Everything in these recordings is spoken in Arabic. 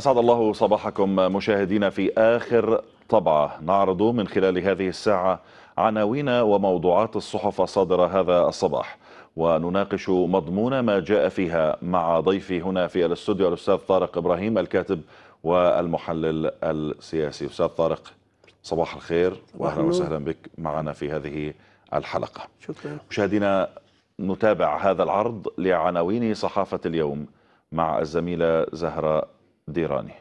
أسعد الله صباحكم مشاهدينا في آخر طبعة نعرض من خلال هذه الساعة عناوين وموضوعات الصحف الصادرة هذا الصباح ونناقش مضمون ما جاء فيها مع ضيفي هنا في الاستوديو الأستاذ طارق إبراهيم الكاتب والمحلل السياسي أستاذ طارق صباح الخير وأهلا وسهلا بك معنا في هذه الحلقة شكرا مشاهدينا نتابع هذا العرض لعناوين صحافة اليوم مع الزميلة زهرة ديراني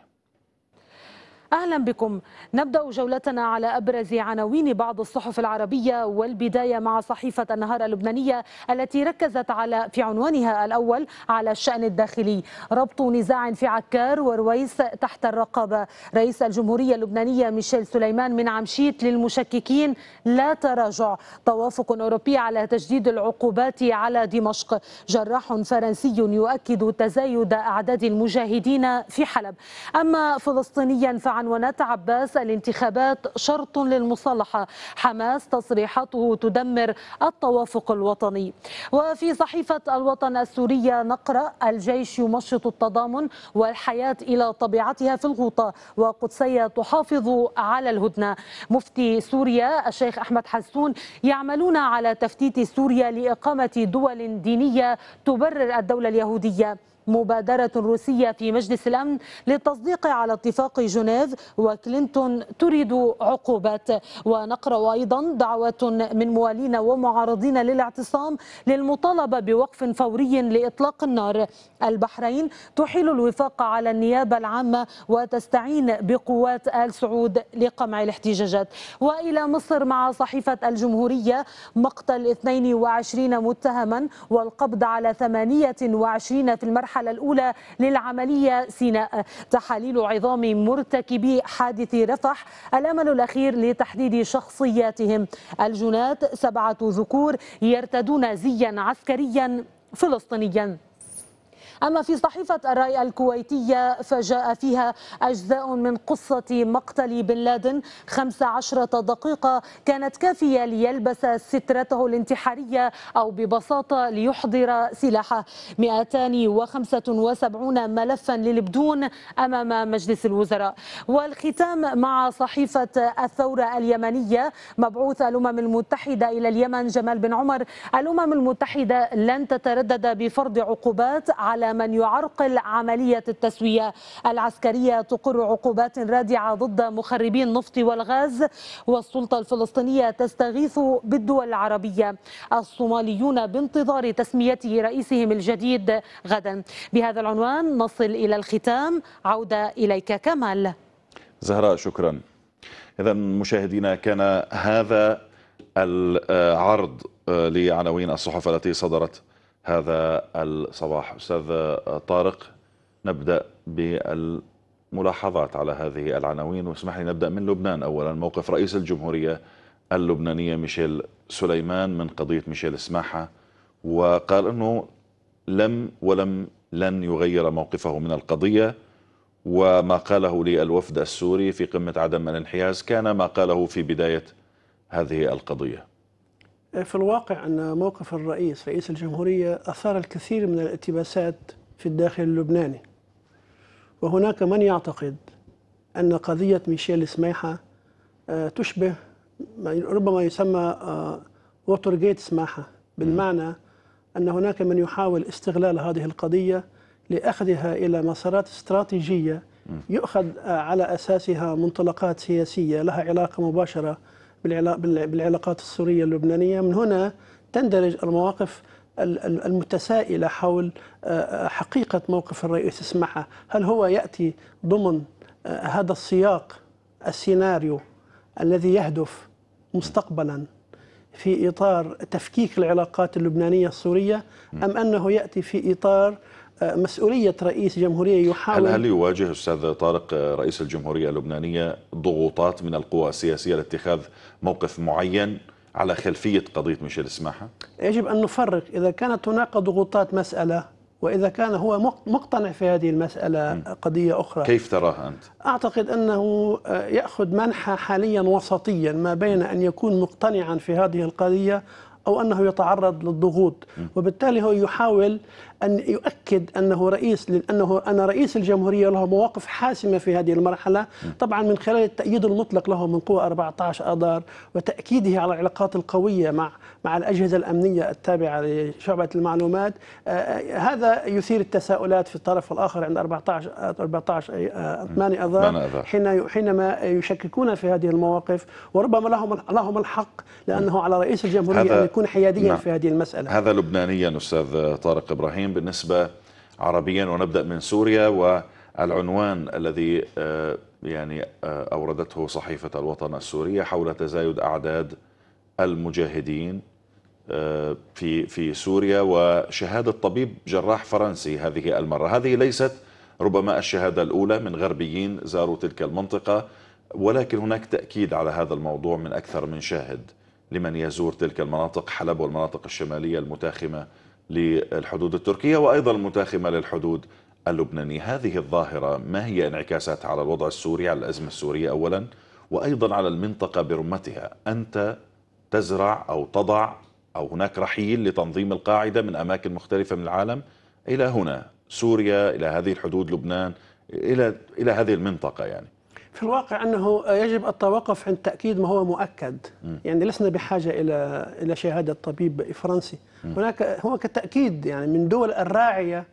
أهلا بكم نبدأ جولتنا على أبرز عناوين بعض الصحف العربية والبداية مع صحيفة النهار اللبنانية التي ركزت على في عنوانها الأول على الشأن الداخلي ربط نزاع في عكار ورويس تحت الرقابة رئيس الجمهورية اللبنانية ميشيل سليمان من عمشيت للمشككين لا تراجع توافق أوروبي على تجديد العقوبات على دمشق جراح فرنسي يؤكد تزايد أعداد المجاهدين في حلب أما فلسطينيا فعن عنوانات عباس الانتخابات شرط للمصالحة حماس تصريحاته تدمر التوافق الوطني وفي صحيفة الوطن السورية نقرأ الجيش يمشط التضامن والحياة إلى طبيعتها في الغوطة وقدسية تحافظ على الهدنة مفتي سوريا الشيخ أحمد حسون يعملون على تفتيت سوريا لإقامة دول دينية تبرر الدولة اليهودية مبادرة روسية في مجلس الأمن للتصديق على اتفاق جنيف وكلينتون تريد عقوبات ونقرأ أيضا دعوة من موالين ومعارضين للاعتصام للمطالبة بوقف فوري لإطلاق النار البحرين تحيل الوفاق على النيابة العامة وتستعين بقوات آل سعود لقمع الاحتجاجات وإلى مصر مع صحيفة الجمهورية مقتل 22 متهما والقبض على 28 في المرحلة المرحلة الأولى للعملية سيناء تحاليل عظام مرتكبي حادث رفح الأمل الأخير لتحديد شخصياتهم الجنات سبعة ذكور يرتدون زيا عسكريا فلسطينيا أما في صحيفة الرأي الكويتية فجاء فيها أجزاء من قصة مقتل بن لادن 15 دقيقة كانت كافية ليلبس سترته الانتحارية أو ببساطة ليحضر سلاحه 275 ملفا للبدون أمام مجلس الوزراء والختام مع صحيفة الثورة اليمنية مبعوث الأمم المتحدة إلى اليمن جمال بن عمر الأمم المتحدة لن تتردد بفرض عقوبات على من يعرقل عملية التسوية العسكرية تقر عقوبات رادعة ضد مخربي النفط والغاز والسلطة الفلسطينية تستغيث بالدول العربية الصوماليون بانتظار تسميته رئيسهم الجديد غدا بهذا العنوان نصل إلى الختام عودة إليك كمال زهراء شكرا إذا مشاهدينا كان هذا العرض لعناوين الصحف التي صدرت هذا الصباح أستاذ طارق نبدأ بالملاحظات على هذه العناوين واسمح لي نبدأ من لبنان أولا موقف رئيس الجمهورية اللبنانية ميشيل سليمان من قضية ميشيل السماحة وقال أنه لم ولم لن يغير موقفه من القضية وما قاله للوفد السوري في قمة عدم الانحياز كان ما قاله في بداية هذه القضية في الواقع أن موقف الرئيس رئيس الجمهورية أثار الكثير من الالتباسات في الداخل اللبناني وهناك من يعتقد أن قضية ميشيل سميحة آه، تشبه ربما يسمى آه، ووتر جيت سماحة بالمعنى أن هناك من يحاول استغلال هذه القضية لأخذها إلى مسارات استراتيجية يؤخذ آه، على أساسها منطلقات سياسية لها علاقة مباشرة بالعلاقات السورية اللبنانية من هنا تندرج المواقف المتسائلة حول حقيقة موقف الرئيس اسمعها هل هو يأتي ضمن هذا السياق السيناريو الذي يهدف مستقبلا في إطار تفكيك العلاقات اللبنانية السورية أم أنه يأتي في إطار مسؤولية رئيس جمهورية يحاول هل, هل يواجه أستاذ طارق آه، رئيس الجمهورية اللبنانية ضغوطات من القوى السياسية لاتخاذ موقف معين على خلفية قضية ميشيل سماحة؟ يجب أن نفرق إذا كانت هناك ضغوطات مسألة وإذا كان هو مقتنع في هذه المسألة قضية أخرى كيف تراها أنت؟ أعتقد أنه آه، يأخذ منحى حاليا وسطيا ما بين أن يكون مقتنعا في هذه القضية أو أنه يتعرض للضغوط وبالتالي هو يحاول أن يؤكد أنه رئيس لأنه أنا رئيس الجمهورية له مواقف حاسمة في هذه المرحلة طبعا من خلال التأييد المطلق له من قوى 14 آذار وتأكيده على العلاقات القوية مع مع الأجهزة الأمنية التابعة لشعبة المعلومات آه، آه، هذا يثير التساؤلات في الطرف الآخر عند 14 14 8 أذار حين حينما يشككون في هذه المواقف وربما لهم لهم الحق لأنه على رئيس الجمهورية أن يكون حياديا نعم. في هذه المسألة هذا لبنانيا أستاذ طارق إبراهيم بالنسبة عربيا ونبدأ من سوريا و العنوان الذي آه، يعني أوردته صحيفة الوطن السورية حول تزايد أعداد المجاهدين في في سوريا وشهاده طبيب جراح فرنسي هذه المره، هذه ليست ربما الشهاده الاولى من غربيين زاروا تلك المنطقه ولكن هناك تاكيد على هذا الموضوع من اكثر من شاهد لمن يزور تلك المناطق حلب والمناطق الشماليه المتاخمه للحدود التركيه وايضا المتاخمه للحدود اللبناني هذه الظاهرة ما هي انعكاساتها على الوضع السوري على الأزمة السورية أولا وأيضا على المنطقة برمتها أنت تزرع أو تضع أو هناك رحيل لتنظيم القاعدة من أماكن مختلفة من العالم إلى هنا سوريا إلى هذه الحدود لبنان إلى إلى هذه المنطقة يعني في الواقع أنه يجب التوقف عند تأكيد ما هو مؤكد م. يعني لسنا بحاجة إلى إلى شهادة طبيب فرنسي م. هناك هو كتأكيد يعني من دول الراعية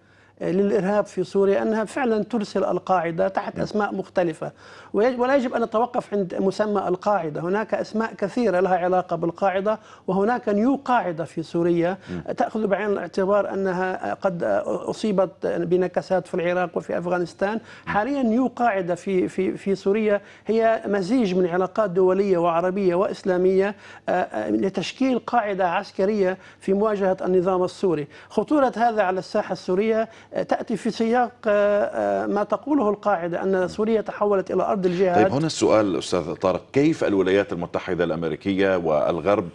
للإرهاب في سوريا أنها فعلا ترسل القاعدة تحت نعم. أسماء مختلفة ولا يجب أن نتوقف عند مسمى القاعدة هناك أسماء كثيرة لها علاقة بالقاعدة وهناك نيو قاعدة في سوريا نعم. تأخذ بعين الاعتبار أنها قد أصيبت بنكسات في العراق وفي أفغانستان نعم. حاليا نيو قاعدة في, في, في سوريا هي مزيج من علاقات دولية وعربية وإسلامية آه، آه، لتشكيل قاعدة عسكرية في مواجهة النظام السوري خطورة هذا على الساحة السورية تأتي في سياق آه، آه، ما تقوله القاعدة أن سوريا تحولت إلى أرض الجهاد طيب هنا السؤال أستاذ طارق كيف الولايات المتحدة الأمريكية والغرب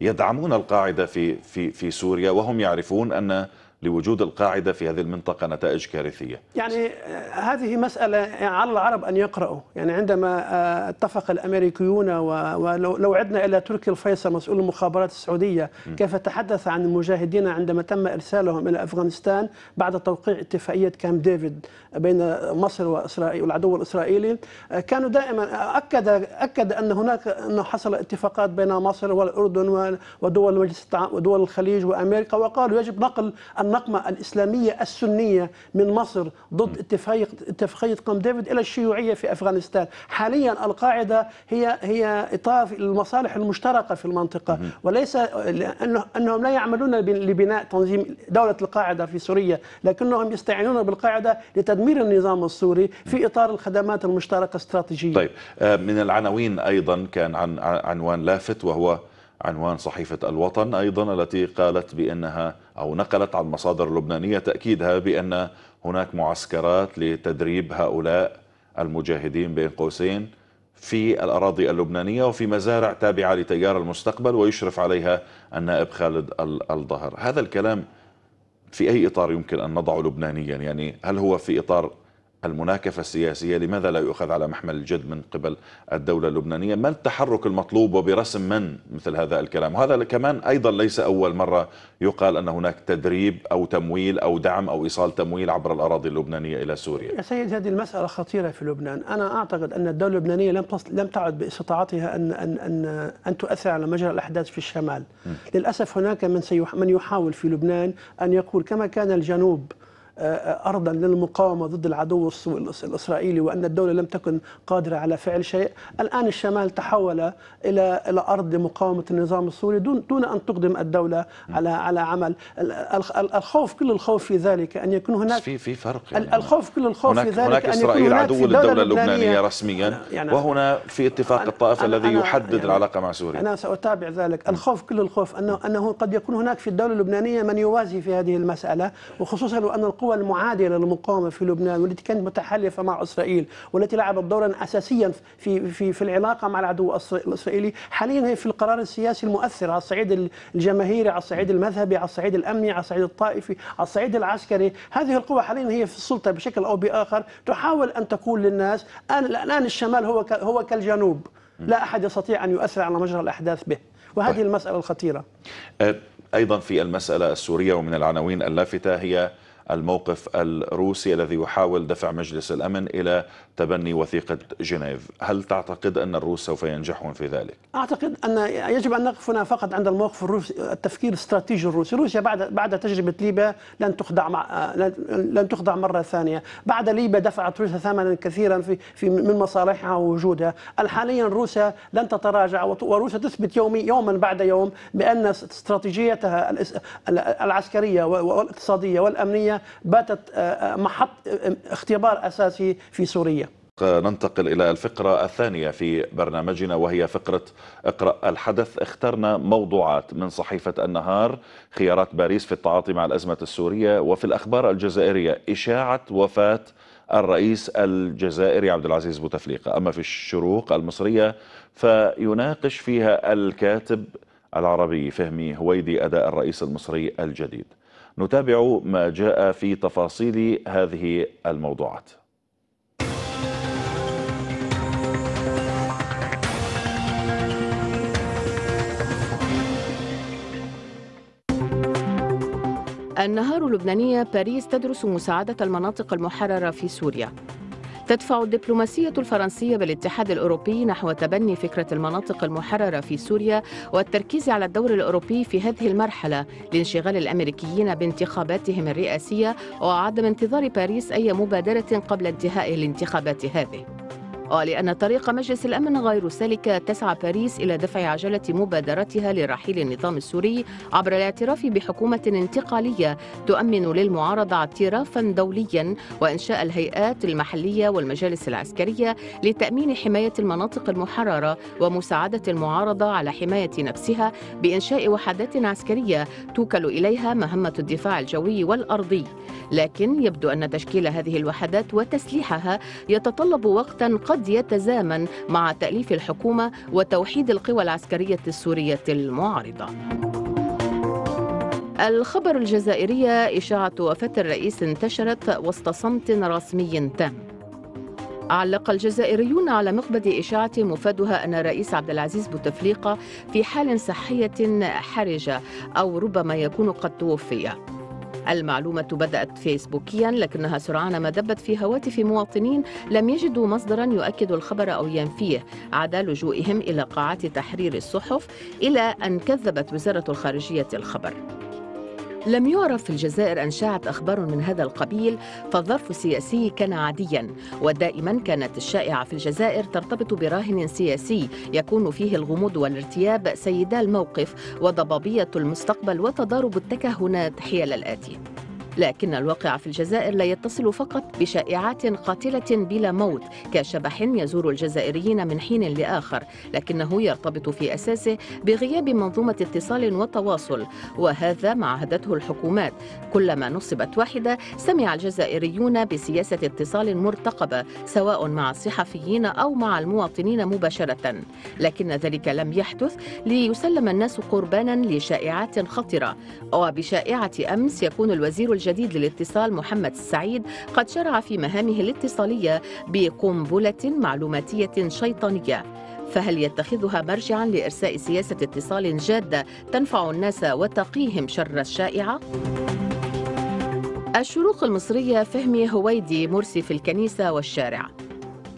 يدعمون القاعدة في, في, في سوريا وهم يعرفون أن لوجود القاعدة في هذه المنطقة نتائج كارثية يعني آه، هذه مسألة يعني على العرب أن يقرأوا يعني عندما آه، اتفق الأمريكيون ولو عدنا إلى تركي الفيصل مسؤول المخابرات السعودية كيف تحدث عن المجاهدين عندما تم إرسالهم إلى أفغانستان بعد توقيع اتفاقية كام ديفيد بين مصر وإسرائيل والعدو الإسرائيلي آه، كانوا دائما أكد أكد أن هناك أنه حصل اتفاقات بين مصر والأردن ودول مجلس ودول الخليج وأمريكا وقالوا يجب نقل النقمة الإسلامية السنية من مصر ضد اتفاقية اتفاقية قم ديفيد إلى الشيوعية في أفغانستان حاليا القاعدة هي هي إطار المصالح المشتركة في المنطقة وليس لأنه أنهم لا يعملون لبناء تنظيم دولة القاعدة في سوريا لكنهم يستعينون بالقاعدة لتدمير النظام السوري في إطار الخدمات المشتركة استراتيجية طيب آه، من العناوين أيضا كان عن عنوان لافت وهو عنوان صحيفة الوطن أيضا التي قالت بأنها أو نقلت عن مصادر لبنانية تأكيدها بأن هناك معسكرات لتدريب هؤلاء المجاهدين بين قوسين في الأراضي اللبنانية وفي مزارع تابعة لتيار المستقبل ويشرف عليها النائب خالد الظهر هذا الكلام في أي إطار يمكن أن نضعه لبنانيا يعني هل هو في إطار المناكفة السياسية لماذا لا يؤخذ على محمل الجد من قبل الدولة اللبنانية ما التحرك المطلوب وبرسم من مثل هذا الكلام وهذا كمان أيضا ليس أول مرة يقال أن هناك تدريب أو تمويل أو دعم أو إيصال تمويل عبر الأراضي اللبنانية إلى سوريا يا سيد هذه المسألة خطيرة في لبنان أنا أعتقد أن الدولة اللبنانية لم, لم تعد باستطاعتها أن, أن, أن, أن تؤثر على مجرى الأحداث في الشمال م. للأسف هناك من, سيح من يحاول في لبنان أن يقول كما كان الجنوب أرضا للمقاومة ضد العدو الإسرائيلي وأن الدولة لم تكن قادرة على فعل شيء الآن الشمال تحول إلى إلى أرض لمقاومة النظام السوري دون دون أن تقدم الدولة على على عمل الخوف كل الخوف في ذلك أن يكون هناك في في فرق يعني الخوف كل الخوف هناك في ذلك هناك إسرائيل عدو للدولة اللبنانية رسميا يعني وهنا في اتفاق الطائف الذي يحدد يعني العلاقة مع سوريا أنا سأتابع ذلك الخوف كل الخوف أنه أنه قد يكون هناك في الدولة اللبنانية من يوازي في هذه المسألة وخصوصا وأن القوة القوى المعادية للمقاومة في لبنان والتي كانت متحالفة مع إسرائيل والتي لعبت دورا أساسيا في في في العلاقة مع العدو الإسرائيلي حاليا هي في القرار السياسي المؤثر على الصعيد الجماهيري على الصعيد المذهبي على الصعيد الأمني على الصعيد الطائفي على الصعيد العسكري هذه القوى حاليا هي في السلطة بشكل أو بآخر تحاول أن تقول للناس الآن الشمال هو هو كالجنوب لا أحد يستطيع أن يؤثر على مجرى الأحداث به وهذه طيب. المسألة الخطيرة أيضا في المسألة السورية ومن العناوين اللافتة هي الموقف الروسي الذي يحاول دفع مجلس الأمن إلى تبني وثيقة جنيف هل تعتقد أن الروس سوف ينجحون في ذلك؟ أعتقد أن يجب أن نقف هنا فقط عند الموقف الروسي التفكير الاستراتيجي الروسي روسيا بعد بعد تجربة ليبيا لن تخضع مع لن تخضع مرة ثانية بعد ليبيا دفعت روسيا ثمنا كثيرا في, في من مصالحها ووجودها حاليا روسيا لن تتراجع وروسيا تثبت يومي يوما بعد يوم بأن استراتيجيتها العسكرية والاقتصادية والأمنية باتت آه، آه، محط آه، اختبار أساسي في سوريا ننتقل إلى الفقرة الثانية في برنامجنا وهي فقرة اقرأ الحدث اخترنا موضوعات من صحيفة النهار خيارات باريس في التعاطي مع الأزمة السورية وفي الأخبار الجزائرية إشاعة وفاة الرئيس الجزائري عبد العزيز بوتفليقة أما في الشروق المصرية فيناقش فيها الكاتب العربي فهمي هويدي أداء الرئيس المصري الجديد نتابع ما جاء في تفاصيل هذه الموضوعات النهار اللبنانية باريس تدرس مساعدة المناطق المحررة في سوريا تدفع الدبلوماسية الفرنسية بالاتحاد الأوروبي نحو تبني فكرة المناطق المحررة في سوريا والتركيز على الدور الأوروبي في هذه المرحلة لانشغال الأمريكيين بانتخاباتهم الرئاسية وعدم انتظار باريس أي مبادرة قبل انتهاء الانتخابات هذه ولأن آه، طريق مجلس الأمن غير سالك تسعى باريس إلى دفع عجلة مبادرتها لرحيل النظام السوري عبر الاعتراف بحكومة انتقالية تؤمن للمعارضة اعترافا دوليا وإنشاء الهيئات المحلية والمجالس العسكرية لتأمين حماية المناطق المحررة ومساعدة المعارضة على حماية نفسها بإنشاء وحدات عسكرية توكل إليها مهمة الدفاع الجوي والأرضي لكن يبدو أن تشكيل هذه الوحدات وتسليحها يتطلب وقتا قد قد يتزامن مع تأليف الحكومة وتوحيد القوى العسكرية السورية المعارضة الخبر الجزائرية إشاعة وفاة الرئيس انتشرت وسط صمت رسمي تام علق الجزائريون على مقبض إشاعة مفادها أن الرئيس عبد العزيز بوتفليقة في حال صحية حرجة أو ربما يكون قد توفي المعلومة بدأت فيسبوكيا لكنها سرعان ما دبت في هواتف مواطنين لم يجدوا مصدرا يؤكد الخبر أو ينفيه عدا لجوئهم إلى قاعات تحرير الصحف إلى أن كذبت وزارة الخارجية الخبر لم يعرف في الجزائر أن شاعت أخبار من هذا القبيل فالظرف السياسي كان عاديا ودائما كانت الشائعة في الجزائر ترتبط براهن سياسي يكون فيه الغموض والارتياب سيدا الموقف وضبابية المستقبل وتضارب التكهنات حيال الآتي لكن الواقع في الجزائر لا يتصل فقط بشائعات قاتلة بلا موت كشبح يزور الجزائريين من حين لآخر لكنه يرتبط في أساسه بغياب منظومة اتصال وتواصل وهذا ما عهدته الحكومات كلما نصبت واحدة سمع الجزائريون بسياسة اتصال مرتقبة سواء مع الصحفيين أو مع المواطنين مباشرة لكن ذلك لم يحدث ليسلم الناس قربانا لشائعات خطرة وبشائعة أمس يكون الوزير الجزائري الجديد للاتصال محمد السعيد قد شرع في مهامه الاتصالية بقنبلة معلوماتية شيطانية فهل يتخذها مرجعا لإرساء سياسة اتصال جادة تنفع الناس وتقيهم شر الشائعة؟ الشروق المصرية فهمي هويدي مرسي في الكنيسة والشارع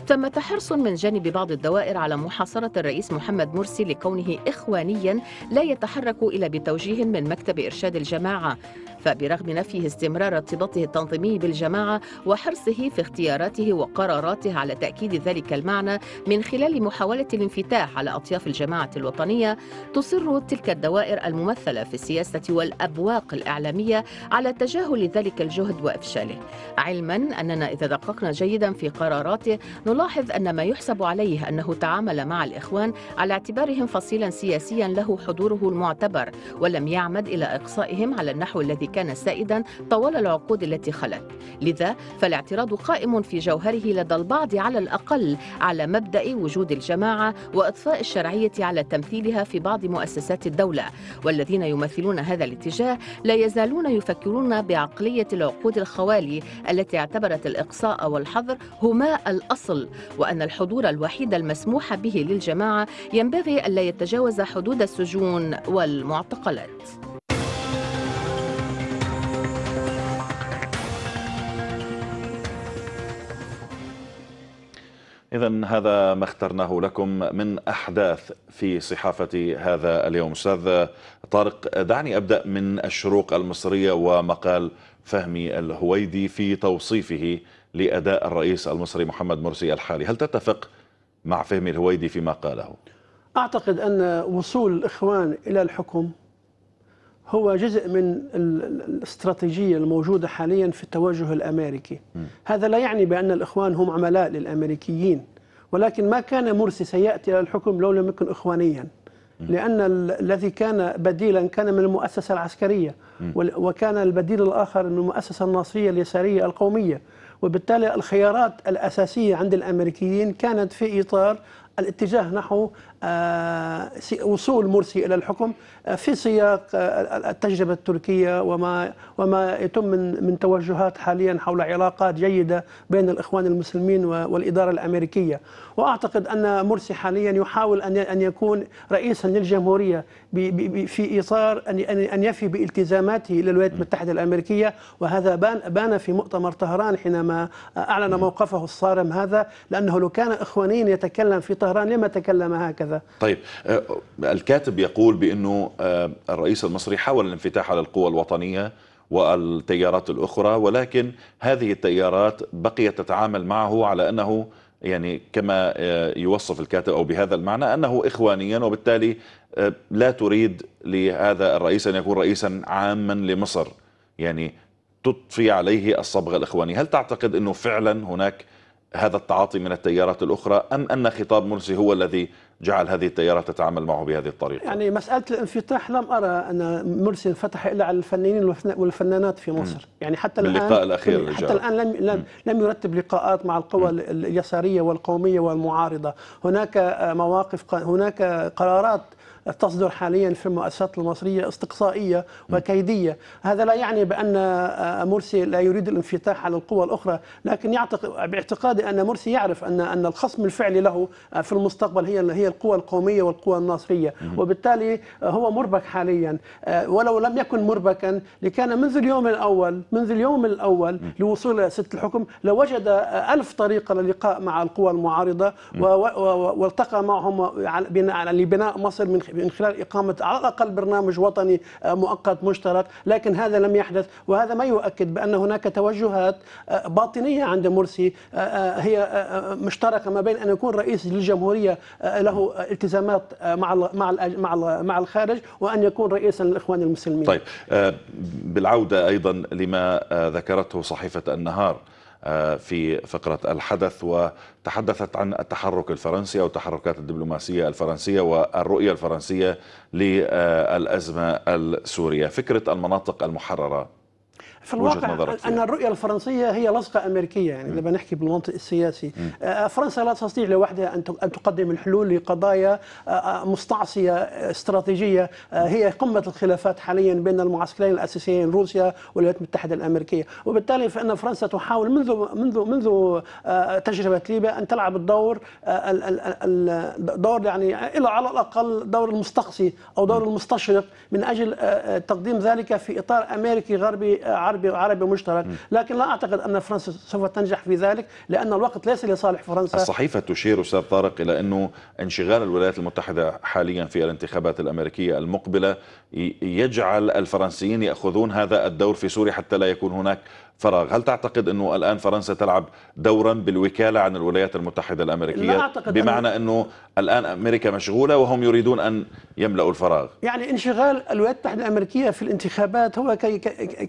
ثمة حرص من جانب بعض الدوائر على محاصرة الرئيس محمد مرسي لكونه إخوانيا لا يتحرك إلا بتوجيه من مكتب إرشاد الجماعة فبرغم نفيه استمرار ارتباطه التنظيمي بالجماعة وحرصه في اختياراته وقراراته على تأكيد ذلك المعنى من خلال محاولة الانفتاح على أطياف الجماعة الوطنية تصر تلك الدوائر الممثلة في السياسة والأبواق الإعلامية على تجاهل ذلك الجهد وإفشاله علما أننا إذا دققنا جيدا في قراراته نلاحظ أن ما يحسب عليه أنه تعامل مع الإخوان على اعتبارهم فصيلا سياسيا له حضوره المعتبر ولم يعمد إلى إقصائهم على النحو الذي كان سائدا طوال العقود التي خلت لذا فالاعتراض قائم في جوهره لدى البعض على الأقل على مبدأ وجود الجماعة وإطفاء الشرعية على تمثيلها في بعض مؤسسات الدولة والذين يمثلون هذا الاتجاه لا يزالون يفكرون بعقلية العقود الخوالي التي اعتبرت الإقصاء والحظر هما الأصل وأن الحضور الوحيد المسموح به للجماعة ينبغي ألا يتجاوز حدود السجون والمعتقلات إذا هذا ما اخترناه لكم من أحداث في صحافة هذا اليوم أستاذ طارق دعني أبدأ من الشروق المصرية ومقال فهمي الهويدي في توصيفه لأداء الرئيس المصري محمد مرسي الحالي هل تتفق مع فهمي الهويدي فيما قاله؟ أعتقد أن وصول الإخوان إلى الحكم هو جزء من الاستراتيجيه الموجوده حاليا في التوجه الامريكي م. هذا لا يعني بان الاخوان هم عملاء للامريكيين ولكن ما كان مرسي سياتي الى الحكم لو لم يكن اخوانيا لأن الذي كان بديلا كان من المؤسسة العسكرية وكان البديل الآخر من المؤسسة الناصرية اليسارية القومية وبالتالي الخيارات الأساسية عند الأمريكيين كانت في إطار الاتجاه نحو آه، وصول مرسي الى الحكم آه، في سياق آه، التجربه التركيه وما وما يتم من من توجهات حاليا حول علاقات جيده بين الاخوان المسلمين والاداره الامريكيه، واعتقد ان مرسي حاليا يحاول ان ان يكون رئيسا للجمهوريه في إطار أن يفي بالتزاماته إلى الولايات المتحدة الأمريكية وهذا بان في مؤتمر طهران حينما أعلن موقفه الصارم هذا لأنه لو كان إخوانيا يتكلم في طهران لما تكلم هكذا طيب آه، الكاتب يقول بأنه آه، الرئيس المصري حاول الانفتاح على القوى الوطنية والتيارات الأخرى ولكن هذه التيارات بقيت تتعامل معه على أنه يعني كما آه، يوصف الكاتب أو بهذا المعنى أنه إخوانيا وبالتالي آه، لا تريد لهذا الرئيس أن يكون رئيسا عاما لمصر يعني تطفي عليه الصبغة الإخوانية هل تعتقد أنه فعلا هناك هذا التعاطي من التيارات الأخرى أم أن خطاب مرسي هو الذي جعل هذه التيارات تتعامل معه بهذه الطريقة يعني مسألة الانفتاح لم أرى أن مرسي انفتح إلا على الفنانين والفنانات في مصر م. يعني حتى الآن الأخير حتى الآن لم, لم, م. لم يرتب لقاءات مع القوى م. اليسارية والقومية والمعارضة هناك مواقف هناك قرارات تصدر حاليا في المؤسسات المصرية استقصائية وكيدية هذا لا يعني بأن آه، مرسي لا يريد الانفتاح على القوى الأخرى لكن يعتقد باعتقادي أن مرسي يعرف أن أن الخصم الفعلي له آه، في المستقبل هي هي القوى القومية والقوى الناصرية وبالتالي آه، هو مربك حاليا ولو لم يكن مربكا لكان منذ اليوم الأول منذ اليوم الأول لوصول ست الحكم لوجد ألف طريقة للقاء مع القوى المعارضة والتقى معهم لبناء مصر من من خلال إقامة على الأقل برنامج وطني آه، مؤقت مشترك لكن هذا لم يحدث وهذا ما يؤكد بأن هناك توجهات آه، باطنية عند مرسي آه، هي مشتركة ما بين أن يكون رئيس للجمهورية له التزامات مع مع مع مع الخارج وأن يكون رئيسا للإخوان المسلمين طيب بالعودة أيضا لما ذكرته صحيفة النهار آه، في فقرة الحدث وتحدثت عن التحرك الفرنسي أو التحركات الدبلوماسية الفرنسية والرؤية الفرنسية للأزمة السورية فكرة المناطق المحررة في الواقع أن الرؤية الفرنسية هي لصقة أمريكية يعني لما نحكي بالمنطق السياسي آه، فرنسا لا تستطيع لوحدها أن تقدم الحلول لقضايا آه، آه، مستعصية استراتيجية هي قمة الخلافات حاليا بين المعسكرين الأساسيين روسيا والولايات المتحدة الأمريكية وبالتالي فإن فرنسا تحاول منذ منذ منذ تجربة ليبيا أن تلعب الدور الدور يعني الى على الأقل دور المستقصي أو دور المستشرق من أجل تقديم ذلك في إطار أمريكي غربي عربي وعربي مشترك لكن لا أعتقد أن فرنسا سوف تنجح في ذلك لأن الوقت ليس لصالح فرنسا الصحيفة تشير أستاذ طارق إلى أنه انشغال الولايات المتحدة حاليا في الانتخابات الأمريكية المقبلة يجعل الفرنسيين يأخذون هذا الدور في سوريا حتى لا يكون هناك فراغ هل تعتقد أنه الآن فرنسا تلعب دورا بالوكالة عن الولايات المتحدة الأمريكية لا أعتقد بمعنى أنه الآن أمريكا مشغولة وهم يريدون أن يملأوا الفراغ يعني انشغال الولايات المتحدة الأمريكية في الانتخابات هو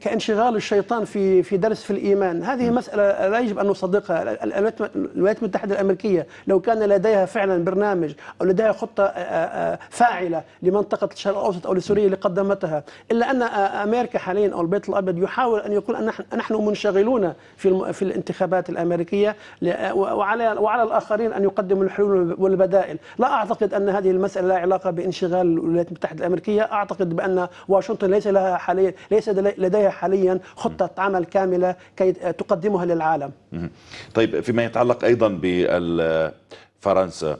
كانشغال الشيطان في في درس في الإيمان هذه م. مسألة لا يجب أن نصدقها الولايات المتحدة الأمريكية لو كان لديها فعلا برنامج أو لديها خطة فاعلة لمنطقة الشرق الأوسط أو لسوريا اللي قدمتها إلا أن أمريكا حاليا أو البيت الأبيض يحاول أن يقول أن نحن منشغلون في في الانتخابات الأمريكية وعلى وعلى الآخرين أن يقدموا الحلول والبدائل لا أعتقد أن هذه المسألة لها علاقة بانشغال الولايات المتحدة الأمريكية أعتقد بأن واشنطن ليس لها حاليا ليس لديها حاليا خطة عمل كاملة كي تقدمها للعالم طيب فيما يتعلق أيضا بفرنسا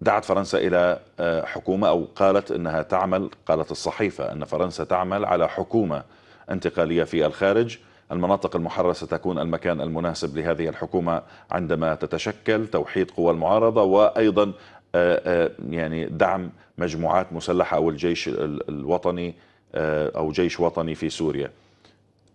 دعت فرنسا إلى آه، حكومة أو قالت أنها تعمل قالت الصحيفة أن فرنسا تعمل على حكومة انتقالية في الخارج المناطق المحررة ستكون المكان المناسب لهذه الحكومة عندما تتشكل توحيد قوى المعارضة وأيضا آه، آه، يعني دعم مجموعات مسلحة أو الجيش الوطني آه، أو جيش وطني في سوريا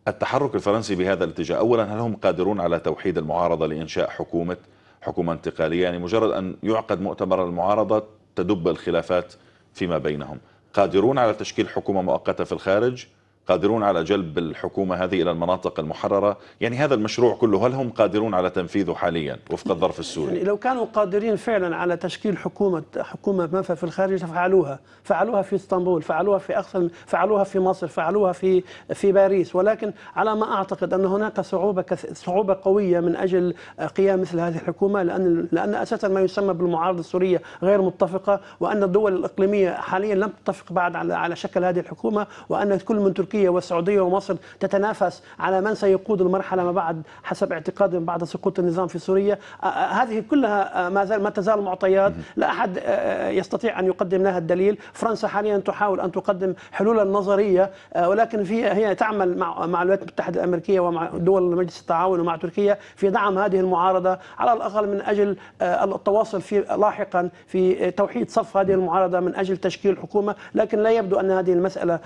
التحرك الفرنسي بهذا الاتجاه أولا هل هم قادرون على توحيد المعارضة لإنشاء حكومة حكومة انتقالية يعني مجرد أن يعقد مؤتمر المعارضة تدب الخلافات فيما بينهم قادرون على تشكيل حكومة مؤقتة في الخارج قادرون على جلب الحكومة هذه إلى المناطق المحررة يعني هذا المشروع كله هل هم قادرون على تنفيذه حاليا وفق الظرف السوري يعني لو كانوا قادرين فعلا على تشكيل حكومة حكومة منفى في الخارج فعلوها فعلوها في اسطنبول فعلوها في أكثر فعلوها في مصر فعلوها في في باريس ولكن على ما أعتقد أن هناك صعوبة صعوبة قوية من أجل آه، قيام مثل هذه الحكومة لأن لأن أساسا ما يسمى بالمعارضة السورية غير متفقة وأن الدول الإقليمية حاليا لم تتفق بعد على على شكل هذه الحكومة وأن كل من تركيا الأمريكية والسعودية ومصر تتنافس على من سيقود المرحلة ما بعد حسب اعتقادهم بعد سقوط النظام في سوريا هذه كلها ما, زال ما تزال معطيات لا أحد يستطيع أن يقدم لها الدليل فرنسا حاليا تحاول أن تقدم حلولا نظرية ولكن في هي تعمل مع مع الولايات المتحدة الأمريكية ومع دول مجلس التعاون ومع تركيا في دعم هذه المعارضة على الأقل من أجل التواصل في لاحقا في توحيد صف هذه المعارضة من أجل تشكيل حكومة لكن لا يبدو أن هذه المسألة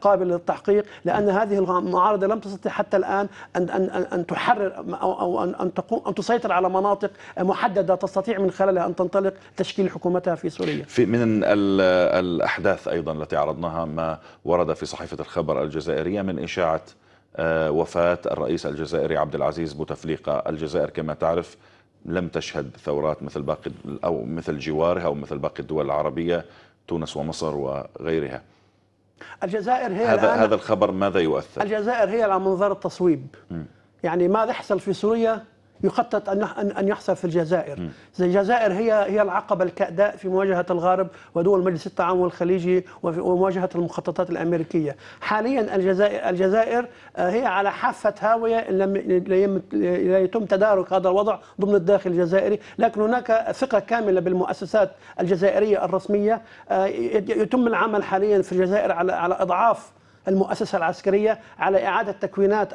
قابلة للتحقيق التحقيق لأن هذه المعارضة لم تستطع حتى الآن أن أن أن تحرر أو أن أن تقوم أن تسيطر على مناطق محددة تستطيع من خلالها أن تنطلق تشكيل حكومتها في سوريا. في من الأحداث أيضا التي عرضناها ما ورد في صحيفة الخبر الجزائرية من إشاعة آه، وفاة الرئيس الجزائري عبد العزيز بوتفليقة الجزائر كما تعرف لم تشهد ثورات مثل باقي أو مثل جوارها أو مثل باقي الدول العربية تونس ومصر وغيرها الجزائر هي هذا هذا الخبر ماذا يؤثر؟ الجزائر هي على منظار التصويب م. يعني ماذا حصل في سوريا يخطط أن أن يحصل في الجزائر الجزائر هي هي العقبة الكأداء في مواجهة الغرب ودول مجلس التعاون الخليجي ومواجهة المخططات الأمريكية حاليا الجزائر الجزائر آه، هي على حافة هاوية لم يتم تدارك هذا الوضع ضمن الداخل الجزائري لكن هناك ثقة كاملة بالمؤسسات الجزائرية الرسمية آه، يتم العمل حاليا في الجزائر على على إضعاف المؤسسة العسكرية على إعادة تكوينات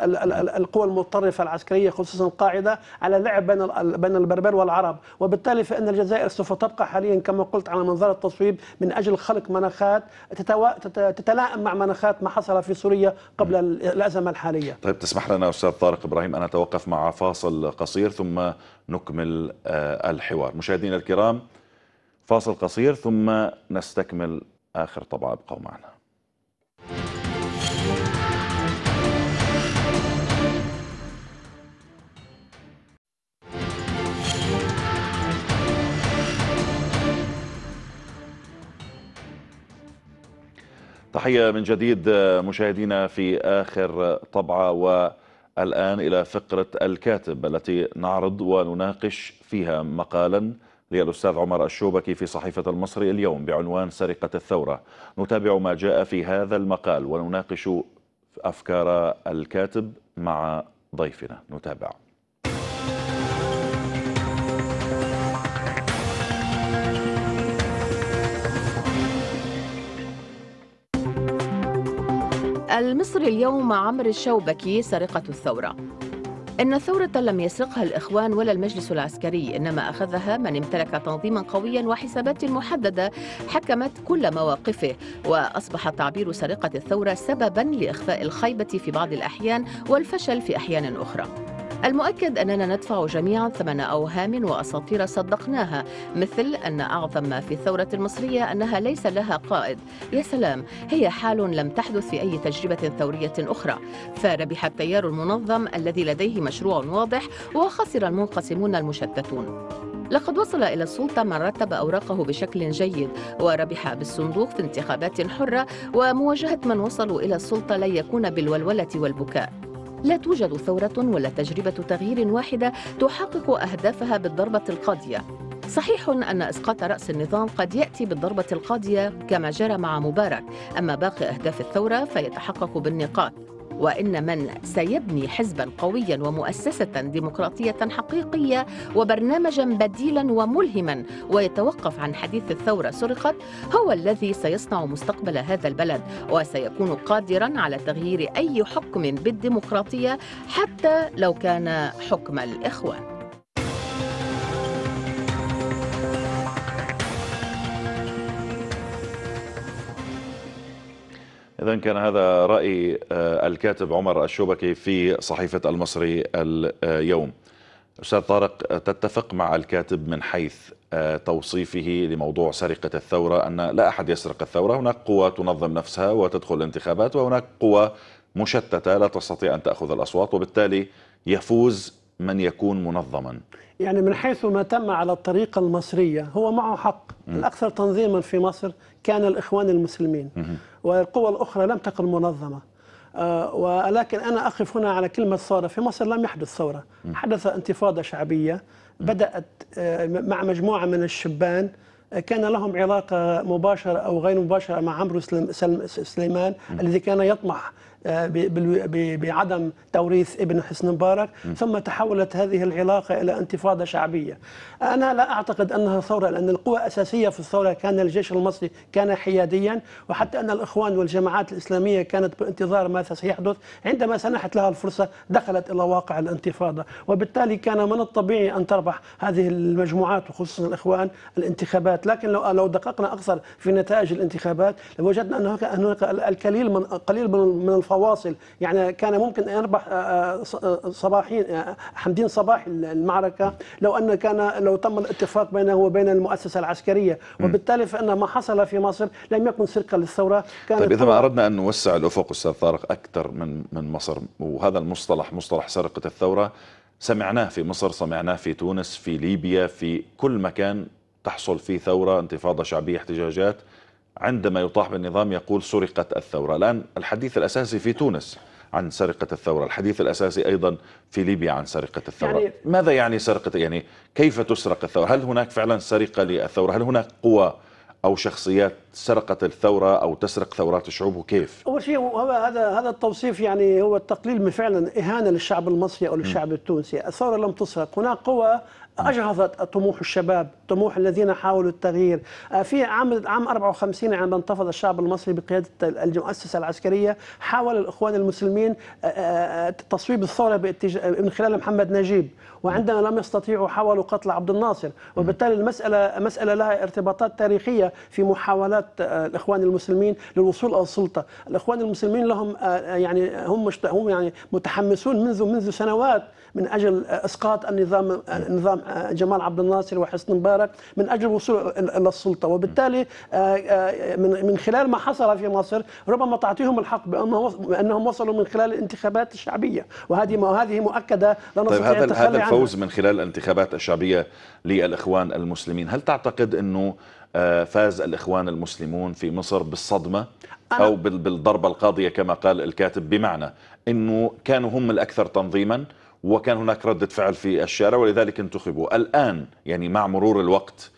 القوى المتطرفة العسكرية خصوصا القاعدة على لعب بين بين البربر والعرب وبالتالي فإن الجزائر سوف تبقى حاليا كما قلت على منظار التصويب من أجل خلق مناخات تتلائم مع مناخات ما حصل في سوريا قبل الأزمة الحالية طيب تسمح لنا أستاذ طارق إبراهيم أن أتوقف مع فاصل قصير ثم نكمل آه، الحوار مشاهدينا الكرام فاصل قصير ثم نستكمل آخر طبعة ابقوا معنا تحية من جديد آه، مشاهدينا في آخر طبعة والآن إلى فقرة الكاتب التي نعرض ونناقش فيها مقالا للأستاذ عمر الشوبكي في صحيفة المصري اليوم بعنوان سرقة الثورة نتابع ما جاء في هذا المقال ونناقش أفكار الكاتب مع ضيفنا نتابع المصري اليوم عمرو الشوبكي سرقة الثورة إن الثورة لم يسرقها الإخوان ولا المجلس العسكري إنما أخذها من امتلك تنظيما قويا وحسابات محددة حكمت كل مواقفه وأصبح تعبير سرقة الثورة سببا لإخفاء الخيبة في بعض الأحيان والفشل في أحيان أخرى المؤكد أننا ندفع جميعا ثمن أوهام وأساطير صدقناها مثل أن أعظم ما في الثورة المصرية أنها ليس لها قائد يا سلام هي حال لم تحدث في أي تجربة ثورية أخرى فربح التيار المنظم الذي لديه مشروع واضح وخسر المنقسمون المشتتون لقد وصل إلى السلطة من رتب أوراقه بشكل جيد وربح بالصندوق في انتخابات حرة ومواجهة من وصلوا إلى السلطة لن يكون بالولولة والبكاء لا توجد ثورة ولا تجربة تغيير واحدة تحقق أهدافها بالضربة القاضية صحيح أن إسقاط رأس النظام قد يأتي بالضربة القاضية كما جرى مع مبارك أما باقي أهداف الثورة فيتحقق بالنقاط وإن من سيبني حزبا قويا ومؤسسة ديمقراطية حقيقية وبرنامجا بديلا وملهما ويتوقف عن حديث الثورة سرقت هو الذي سيصنع مستقبل هذا البلد وسيكون قادرا على تغيير أي حكم بالديمقراطية حتى لو كان حكم الإخوان إذا كان هذا رأي آه، الكاتب عمر الشوبكي في صحيفة المصري اليوم أستاذ طارق تتفق مع الكاتب من حيث آه، توصيفه لموضوع سرقة الثورة أن لا أحد يسرق الثورة هناك قوى تنظم نفسها وتدخل الانتخابات وهناك قوى مشتتة لا تستطيع أن تأخذ الأصوات وبالتالي يفوز من يكون منظما يعني من حيث ما تم على الطريقة المصرية هو معه حق م. الأكثر تنظيما في مصر كان الإخوان المسلمين والقوى الأخرى لم تكن منظمة آه ولكن أنا أقف هنا على كلمة ثورة في مصر لم يحدث ثورة حدث انتفاضة شعبية بدأت آه، مع مجموعة من الشبان آه، كان لهم علاقة مباشرة أو غير مباشرة مع عمرو سليمان الذي كان يطمح آه، بعدم توريث ابن حسن مبارك ثم تحولت هذه العلاقة إلى انتفاضة شعبية أنا لا أعتقد أنها ثورة لأن القوى الأساسية في الثورة كان الجيش المصري كان حياديا وحتى أن الإخوان والجماعات الإسلامية كانت بانتظار ماذا سيحدث عندما سنحت لها الفرصة دخلت إلى واقع الانتفاضة وبالتالي كان من الطبيعي أن تربح هذه المجموعات وخصوصا الإخوان الانتخابات لكن لو لو دققنا أكثر في نتائج الانتخابات لوجدنا أن هناك القليل من قليل من فواصل يعني كان ممكن أن يربح آه، آه، آه، صباحين حمدين صباح المعركه لو ان كان لو تم الاتفاق بينه وبين المؤسسه العسكريه وبالتالي فان ما حصل في مصر لم يكن سرقه للثوره كان طيب اذا ما اردنا ان نوسع الافق استاذ طارق اكثر من من مصر وهذا المصطلح مصطلح سرقه الثوره سمعناه في مصر سمعناه في تونس في ليبيا في كل مكان تحصل فيه ثوره انتفاضه شعبيه احتجاجات عندما يطاح بالنظام يقول سرقت الثورة الآن الحديث الأساسي في تونس عن سرقة الثورة الحديث الأساسي أيضا في ليبيا عن سرقة الثورة يعني ماذا يعني سرقة يعني كيف تسرق الثورة هل هناك فعلا سرقة للثورة هل هناك قوى او شخصيات سرقت الثوره او تسرق ثورات الشعوب وكيف؟ اول شيء هو هذا هذا التوصيف يعني هو التقليل من فعلا اهانه للشعب المصري او للشعب التونسي، الثوره لم تسرق، هناك قوى أجهضت طموح الشباب طموح الذين حاولوا التغيير آه، في عام عام 54 عندما انتفض الشعب المصري بقيادة المؤسسة العسكرية حاول الإخوان المسلمين آه، آه، تصويب الثورة من خلال محمد نجيب وعندما لم يستطيعوا حاولوا قتل عبد الناصر وبالتالي المسألة مسألة لها ارتباطات تاريخية في محاولات الإخوان المسلمين للوصول إلى السلطة الإخوان المسلمين لهم يعني هم هم يعني متحمسون منذ منذ سنوات من اجل اسقاط النظام نظام آه، جمال عبد الناصر وحسن مبارك من اجل الوصول الى السلطه وبالتالي آه، آه، من من خلال ما حصل في مصر ربما تعطيهم الحق بانهم وصلوا من خلال الانتخابات الشعبيه وهذه هذه مؤكده لا طيب هذا هذا الفوز عنها. من خلال الانتخابات الشعبيه للاخوان المسلمين هل تعتقد انه فاز الاخوان المسلمون في مصر بالصدمه او بالضربه القاضيه كما قال الكاتب بمعنى انه كانوا هم الاكثر تنظيما وكان هناك ردة فعل في الشارع ولذلك انتخبوا الآن يعني مع مرور الوقت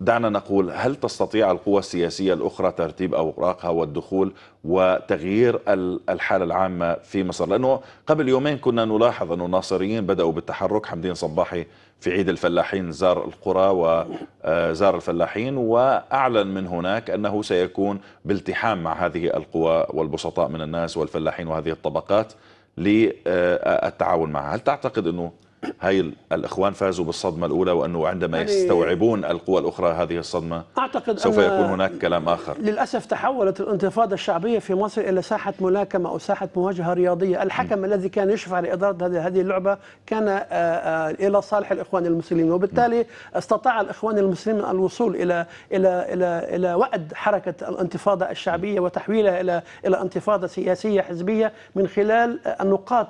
دعنا نقول هل تستطيع القوى السياسية الأخرى ترتيب أوراقها والدخول وتغيير الحالة العامة في مصر لأنه قبل يومين كنا نلاحظ أن الناصريين بدأوا بالتحرك حمدين صباحي في عيد الفلاحين زار القرى وزار آه، الفلاحين وأعلن من هناك أنه سيكون بالتحام مع هذه القوى والبسطاء من الناس والفلاحين وهذه الطبقات للتعاون معها هل تعتقد أنه هاي الإخوان فازوا بالصدمة الأولى وأنه عندما يعني يستوعبون القوى الأخرى هذه الصدمة أعتقد سوف يكون هناك كلام آخر للأسف تحولت الانتفاضة الشعبية في مصر إلى ساحة ملاكمة أو ساحة مواجهة رياضية الحكم م. الذي كان يشرف على إدارة هذه اللعبة كان آه، آه، إلى صالح الإخوان المسلمين وبالتالي م. استطاع الإخوان المسلمين الوصول إلى إلى إلى إلى وأد حركة الانتفاضة الشعبية وتحويلها إلى إلى انتفاضة سياسية حزبية من خلال النقاط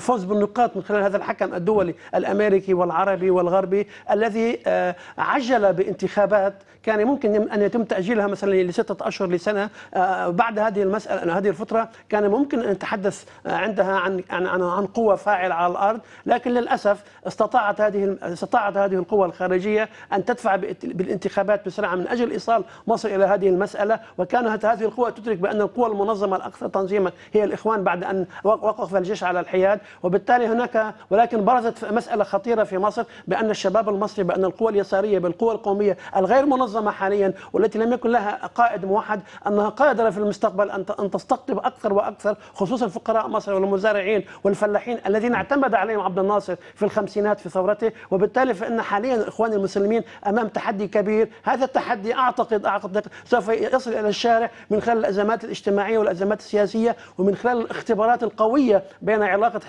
فوز بالنقاط من خلال هذا الحكم الدولي الامريكي والعربي والغربي الذي آه، عجل بانتخابات كان ممكن ان يتم تاجيلها مثلا لسته اشهر لسنه آه، بعد هذه المساله آه، هذه الفتره كان ممكن ان نتحدث آه، عندها عن عن عن, عن قوه فاعله على الارض لكن للاسف استطاعت هذه استطاعت هذه القوى الخارجيه ان تدفع بالانتخابات بسرعه من اجل ايصال مصر الى هذه المساله وكانت هذه القوى تدرك بان القوى المنظمه الاكثر تنظيما هي الاخوان بعد ان وقف الجيش على الحياد وبالتالي هناك ولكن برزت مساله خطيره في مصر بان الشباب المصري بان القوى اليساريه بالقوى القوميه الغير منظمه منظمة حاليا والتي لم يكن لها قائد موحد أنها قادرة في المستقبل أن تستقطب أكثر وأكثر خصوصا فقراء مصر والمزارعين والفلاحين الذين اعتمد عليهم عبد الناصر في الخمسينات في ثورته وبالتالي فإن حاليا الإخوان المسلمين أمام تحدي كبير هذا التحدي أعتقد أعتقد سوف يصل إلى الشارع من خلال الأزمات الاجتماعية والأزمات السياسية ومن خلال الاختبارات القوية بين علاقة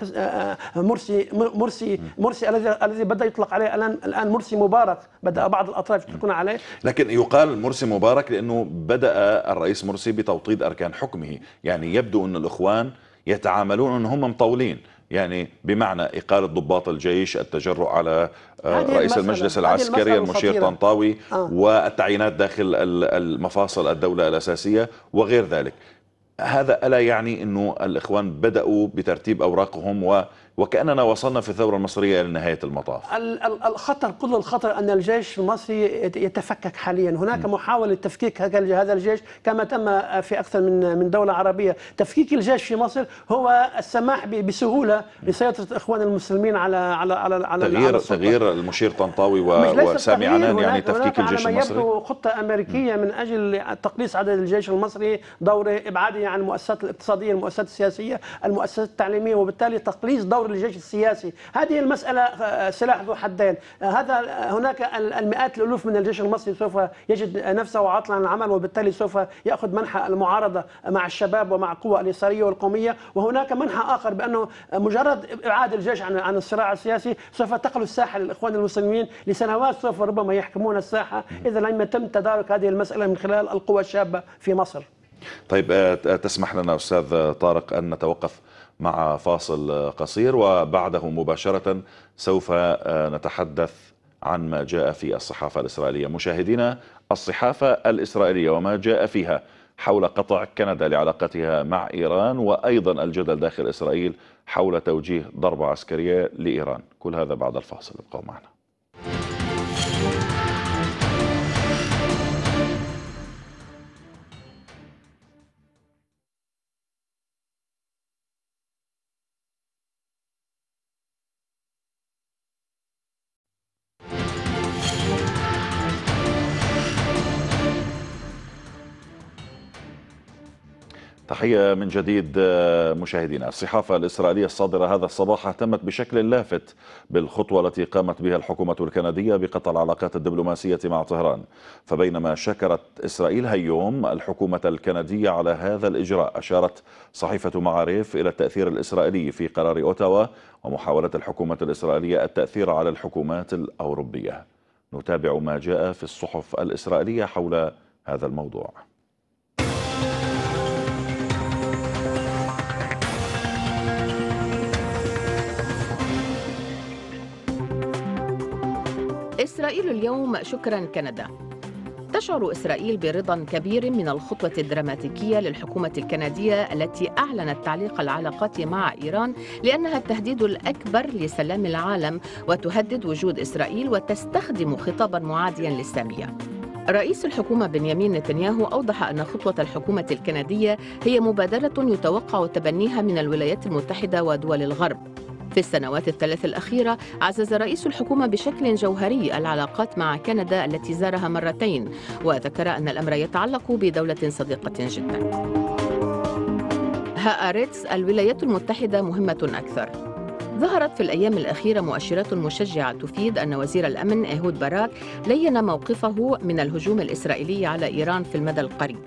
مرسي مرسي مرسي الذي الذي بدأ يطلق عليه الآن الآن مرسي مبارك بدأ بعض الأطراف يطلقون عليه لكن يقال مرسي مبارك لأنه بدأ الرئيس مرسي بتوطيد أركان حكمه يعني يبدو أن الإخوان يتعاملون أن هم مطولين يعني بمعنى إقالة ضباط الجيش التجرؤ على آه، رئيس المجلس العسكري المشير طنطاوي آه. والتعيينات داخل المفاصل الدولة الأساسية وغير ذلك هذا ألا يعني أنه الإخوان بدأوا بترتيب أوراقهم و وكأننا وصلنا في الثورة المصرية إلى نهاية المطاف الخطر كل الخطر أن الجيش المصري يتفكك حاليا هناك م. محاولة تفكيك هذا الجيش كما تم في أكثر من من دولة عربية تفكيك الجيش في مصر هو السماح بسهولة لسيطرة الإخوان المسلمين على على على على تغيير على تغيير المشير طنطاوي وسامي عنان يعني تفكيك الجيش المصري يبدو خطة أمريكية من أجل تقليص عدد الجيش المصري دوره إبعاده عن المؤسسات الاقتصادية المؤسسات السياسية المؤسسات التعليمية وبالتالي تقليص دور دور الجيش السياسي هذه المسألة آه، آه، سلاح ذو حدين آه، هذا هناك المئات الألوف من الجيش المصري سوف يجد نفسه عاطلا عن العمل وبالتالي سوف يأخذ منحى المعارضة مع الشباب ومع القوى اليسارية والقومية وهناك منحى آخر بأنه مجرد إبعاد الجيش عن عن الصراع السياسي سوف تقل الساحة للإخوان المسلمين لسنوات سوف ربما يحكمون الساحة إذا لم يتم تدارك هذه المسألة من خلال القوى الشابة في مصر طيب تسمح لنا أستاذ طارق أن نتوقف مع فاصل قصير وبعده مباشرة سوف آه، نتحدث عن ما جاء في الصحافة الإسرائيلية مشاهدينا الصحافة الإسرائيلية وما جاء فيها حول قطع كندا لعلاقتها مع إيران وأيضا الجدل داخل إسرائيل حول توجيه ضربة عسكرية لإيران كل هذا بعد الفاصل ابقوا معنا تحية من جديد آه، مشاهدينا الصحافة الإسرائيلية الصادرة هذا الصباح اهتمت بشكل لافت بالخطوة التي قامت بها الحكومة الكندية بقطع العلاقات الدبلوماسية مع طهران فبينما شكرت إسرائيل هيوم الحكومة الكندية على هذا الإجراء أشارت صحيفة معاريف إلى التأثير الإسرائيلي في قرار أوتاوا ومحاولة الحكومة الإسرائيلية التأثير على الحكومات الأوروبية نتابع ما جاء في الصحف الإسرائيلية حول هذا الموضوع إسرائيل اليوم شكرا كندا تشعر إسرائيل برضا كبير من الخطوة الدراماتيكية للحكومة الكندية التي أعلنت تعليق العلاقات مع إيران لأنها التهديد الأكبر لسلام العالم وتهدد وجود إسرائيل وتستخدم خطابا معاديا للسامية رئيس الحكومة بنيامين نتنياهو أوضح أن خطوة الحكومة الكندية هي مبادرة يتوقع تبنيها من الولايات المتحدة ودول الغرب في السنوات الثلاث الأخيرة عزز رئيس الحكومة بشكل جوهري العلاقات مع كندا التي زارها مرتين وذكر أن الأمر يتعلق بدولة صديقة جدا أريتس الولايات المتحدة مهمة أكثر ظهرت في الأيام الأخيرة مؤشرات مشجعة تفيد أن وزير الأمن إيهود باراك لين موقفه من الهجوم الإسرائيلي على إيران في المدى القريب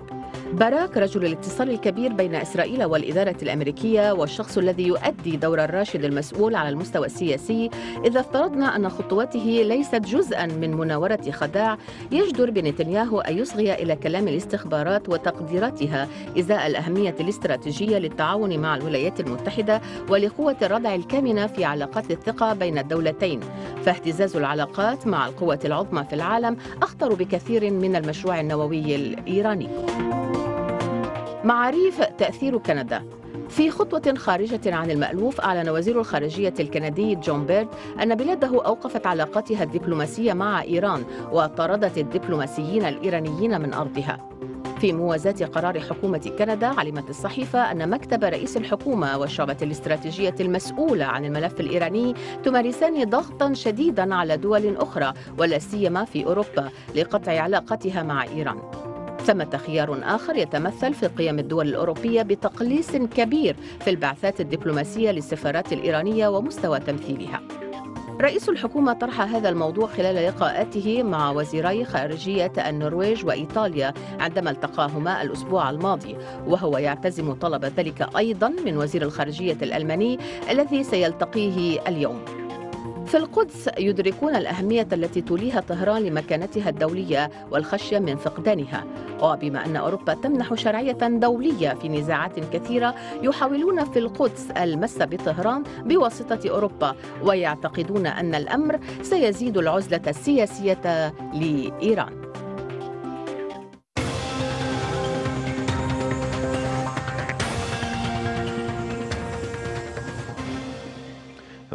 باراك رجل الاتصال الكبير بين إسرائيل والإدارة الأمريكية والشخص الذي يؤدي دور الراشد المسؤول على المستوى السياسي إذا افترضنا أن خطواته ليست جزءا من مناورة خداع يجدر بنتنياهو أن يصغي إلى كلام الاستخبارات وتقديراتها إزاء الأهمية الاستراتيجية للتعاون مع الولايات المتحدة ولقوة الردع الكامنة في علاقات الثقة بين الدولتين فاهتزاز العلاقات مع القوة العظمى في العالم أخطر بكثير من المشروع النووي الإيراني معاريف تأثير كندا في خطوة خارجة عن المألوف أعلن وزير الخارجية الكندي جون بيرد أن بلاده أوقفت علاقاتها الدبلوماسية مع إيران وطردت الدبلوماسيين الإيرانيين من أرضها في موازاة قرار حكومة كندا علمت الصحيفة أن مكتب رئيس الحكومة والشعبة الاستراتيجية المسؤولة عن الملف الإيراني تمارسان ضغطا شديدا على دول أخرى ولا سيما في أوروبا لقطع علاقتها مع إيران ثمة خيار آخر يتمثل في قيم الدول الأوروبية بتقليص كبير في البعثات الدبلوماسية للسفارات الإيرانية ومستوى تمثيلها رئيس الحكومة طرح هذا الموضوع خلال لقاءاته مع وزيري خارجية النرويج وإيطاليا عندما التقاهما الأسبوع الماضي وهو يعتزم طلب ذلك أيضا من وزير الخارجية الألماني الذي سيلتقيه اليوم في القدس يدركون الأهمية التي توليها طهران لمكانتها الدولية والخشية من فقدانها وبما أن أوروبا تمنح شرعية دولية في نزاعات كثيرة يحاولون في القدس المس بطهران بواسطة أوروبا ويعتقدون أن الأمر سيزيد العزلة السياسية لإيران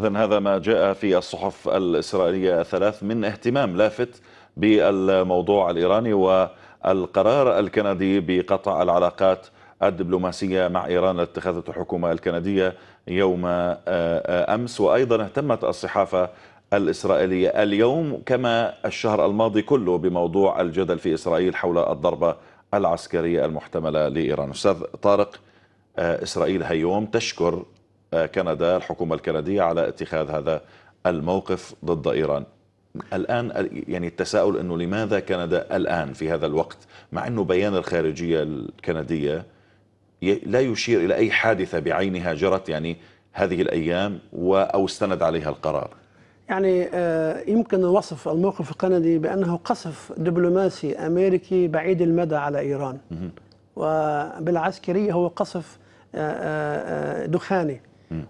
إذا هذا ما جاء في الصحف الإسرائيلية الثلاث من اهتمام لافت بالموضوع الإيراني والقرار الكندي بقطع العلاقات الدبلوماسية مع إيران التي اتخذته الحكومة الكندية يوم آه، آه، أمس وأيضا اهتمت الصحافة الإسرائيلية اليوم كما الشهر الماضي كله بموضوع الجدل في إسرائيل حول الضربة العسكرية المحتملة لإيران أستاذ طارق آه، إسرائيل هيوم تشكر كندا الحكومة الكندية على اتخاذ هذا الموقف ضد إيران الآن يعني التساؤل أنه لماذا كندا الآن في هذا الوقت مع أنه بيان الخارجية الكندية لا يشير إلى أي حادثة بعينها جرت يعني هذه الأيام أو استند عليها القرار يعني آه، يمكن وصف الموقف الكندي بأنه قصف دبلوماسي أمريكي بعيد المدى على إيران وبالعسكرية هو قصف آه، آه، دخاني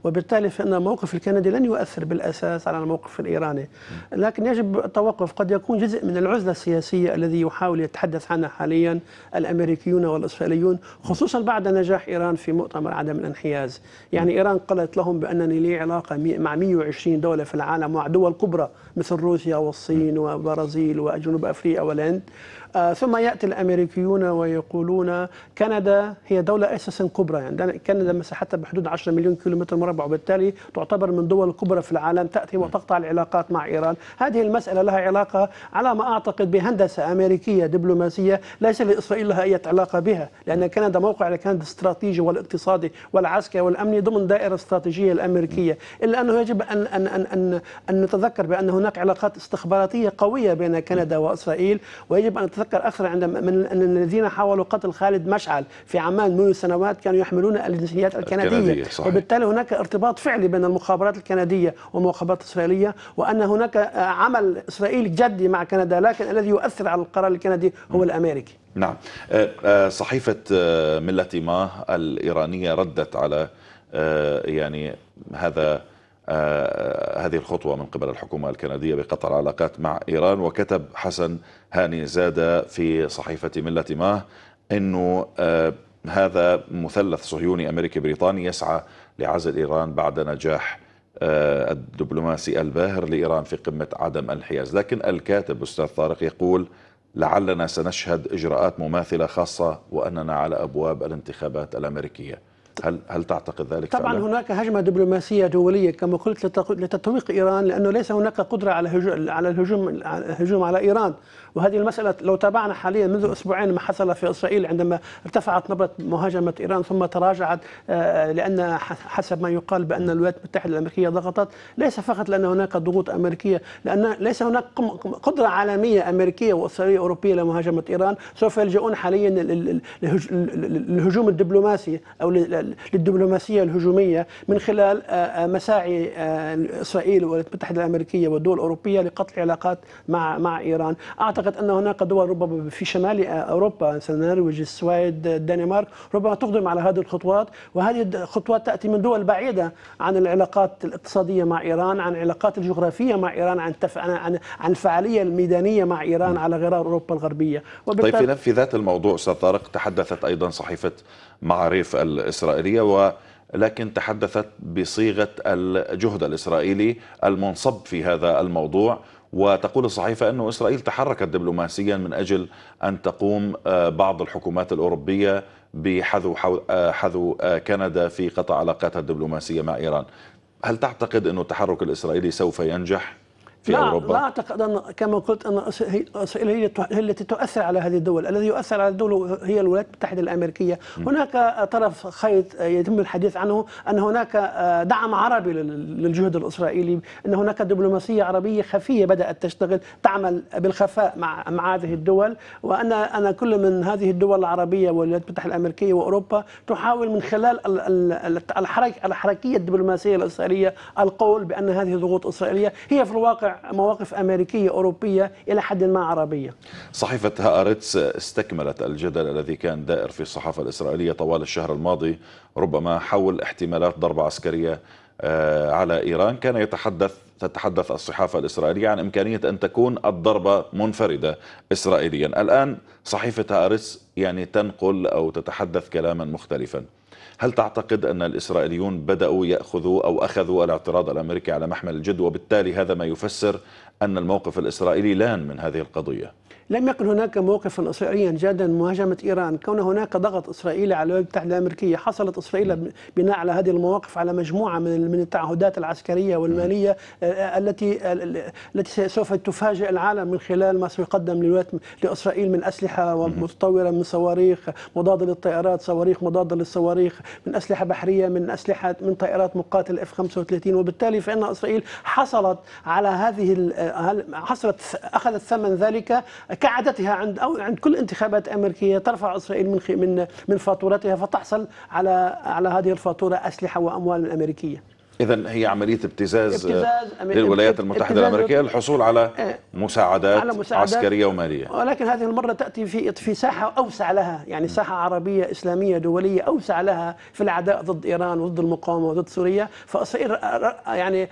وبالتالي فان الموقف الكندي لن يؤثر بالاساس على الموقف الايراني لكن يجب التوقف قد يكون جزء من العزله السياسيه الذي يحاول يتحدث عنها حاليا الامريكيون والاسرائيليون خصوصا بعد نجاح ايران في مؤتمر عدم الانحياز يعني ايران قالت لهم بانني لي علاقه مع 120 دوله في العالم مع دول كبرى مثل روسيا والصين والبرازيل وجنوب افريقيا والهند آه، ثم ياتي الامريكيون ويقولون كندا هي دوله اساسا كبرى يعني كندا مساحتها بحدود 10 مليون كيلومتر مربع وبالتالي تعتبر من دول الكبرى في العالم تاتي نعم. وتقطع العلاقات مع ايران، هذه المساله لها علاقه على ما اعتقد بهندسه امريكيه دبلوماسيه ليس لاسرائيل لها اي علاقه بها، لان نعم. كندا موقع كندا استراتيجي والاقتصادي والعسكري والامني ضمن دائره استراتيجيه الامريكيه، نعم. الا انه يجب ان ان ان ان, أن نتذكر بان هناك علاقات استخباراتيه قويه بين كندا واسرائيل ويجب ان نتذكر أتذكر أكثر عندما من الذين حاولوا قتل خالد مشعل في عمان منذ سنوات كانوا يحملون الجنسيات الكندية, الكندية صحيح. وبالتالي هناك ارتباط فعلي بين المخابرات الكندية والمخابرات الإسرائيلية وأن هناك عمل إسرائيلي جدي مع كندا لكن الذي يؤثر على القرار الكندي هو الأمريكي نعم آه، آه، صحيفة آه، ملة ما الإيرانية ردت على يعني هذا آه، هذه الخطوة من قبل الحكومة الكندية بقطع العلاقات مع إيران وكتب حسن هاني زادة في صحيفة ملة ماه أنه آه، هذا مثلث صهيوني أمريكي بريطاني يسعى لعزل إيران بعد نجاح آه، الدبلوماسي الباهر لإيران في قمة عدم الحياز لكن الكاتب أستاذ طارق يقول لعلنا سنشهد إجراءات مماثلة خاصة وأننا على أبواب الانتخابات الأمريكية هل هل تعتقد ذلك طبعا فعلا؟ هناك هجمه دبلوماسيه دوليه كما قلت لتطويق ايران لانه ليس هناك قدره على هجوم على الهجوم على الهجوم على ايران وهذه المسألة لو تابعنا حاليا منذ أسبوعين ما حصل في إسرائيل عندما ارتفعت نبرة مهاجمة إيران ثم تراجعت آه، لأن حسب ما يقال بأن الولايات المتحدة الأمريكية ضغطت ليس فقط لأن هناك ضغوط أمريكية لأن ليس هناك قدرة عالمية أمريكية وإسرائيلية أوروبية لمهاجمة إيران سوف يلجؤون حاليا للهجوم الدبلوماسي أو للدبلوماسية الهجومية من خلال آه، آه، مساعي إسرائيل والولايات المتحدة الأمريكية والدول الأوروبية لقطع العلاقات مع مع إيران أعتقد اعتقد ان هناك دول ربما في شمال اوروبا النرويج السويد الدنمارك ربما تقدم على هذه الخطوات وهذه الخطوات تاتي من دول بعيده عن العلاقات الاقتصاديه مع ايران عن العلاقات الجغرافيه مع ايران عن تف... عن عن الفعاليه الميدانيه مع ايران على غرار اوروبا الغربيه وبالتالي طيب في نفس ذات الموضوع استاذ طارق تحدثت ايضا صحيفه معاريف الاسرائيليه و لكن تحدثت بصيغه الجهد الاسرائيلي المنصب في هذا الموضوع وتقول الصحيفة أن إسرائيل تحركت دبلوماسيا من أجل أن تقوم آه، بعض الحكومات الأوروبية بحذو آه، حذو آه، كندا في قطع علاقاتها الدبلوماسية مع إيران هل تعتقد أن التحرك الإسرائيلي سوف ينجح؟ في لا أوروبا لا أعتقد أن كما قلت أن إسرائيل هي التي تؤثر على هذه الدول الذي يؤثر على الدول هي الولايات المتحدة الأمريكية م. هناك طرف خيط يتم الحديث عنه أن هناك دعم عربي للجهد الإسرائيلي أن هناك دبلوماسية عربية خفية بدأت تشتغل تعمل بالخفاء مع مع هذه الدول وأن أن كل من هذه الدول العربية والولايات المتحدة الأمريكية وأوروبا تحاول من خلال الحركية الدبلوماسية الإسرائيلية القول بأن هذه ضغوط إسرائيلية هي في الواقع مواقف أمريكية أوروبية إلى حد ما عربية صحيفة هآرتس استكملت الجدل الذي كان دائر في الصحافة الإسرائيلية طوال الشهر الماضي ربما حول احتمالات ضربة عسكرية آه، على إيران كان يتحدث تتحدث الصحافة الإسرائيلية عن إمكانية أن تكون الضربة منفردة إسرائيليا الآن صحيفة هآرتس يعني تنقل أو تتحدث كلاما مختلفا هل تعتقد أن الإسرائيليون بدأوا يأخذوا أو أخذوا الاعتراض الأمريكي على محمل الجد وبالتالي هذا ما يفسر أن الموقف الإسرائيلي لان من هذه القضية لم يكن هناك موقفا إسرائيليا جادا مهاجمة إيران كون هناك ضغط إسرائيلي على الولايات المتحدة الأمريكية حصلت إسرائيل بناء على هذه المواقف على مجموعة من من التعهدات العسكرية والمالية آه، آه، التي آه، التي سوف تفاجئ العالم من خلال ما سيقدم للولايات لإسرائيل من أسلحة متطورة من صواريخ مضادة للطائرات صواريخ مضادة للصواريخ من أسلحة بحرية من أسلحة من طائرات مقاتل اف 35 وبالتالي فإن إسرائيل حصلت على هذه حصلت أخذت ثمن ذلك كعادتها عند أو عند كل انتخابات أمريكية ترفع إسرائيل من من من فاتورتها فتحصل على على هذه الفاتورة أسلحة وأموال أمريكية إذا هي عملية ابتزاز, ابتزاز للولايات المتحدة ابتزاز الأمريكية للحصول على آه. مساعدات, على مساعدات عسكرية ومالية ولكن هذه المرة تأتي في في ساحة أوسع لها يعني ساحة عربية إسلامية دولية أوسع لها في العداء ضد إيران وضد المقاومة وضد سوريا فإسرائيل يعني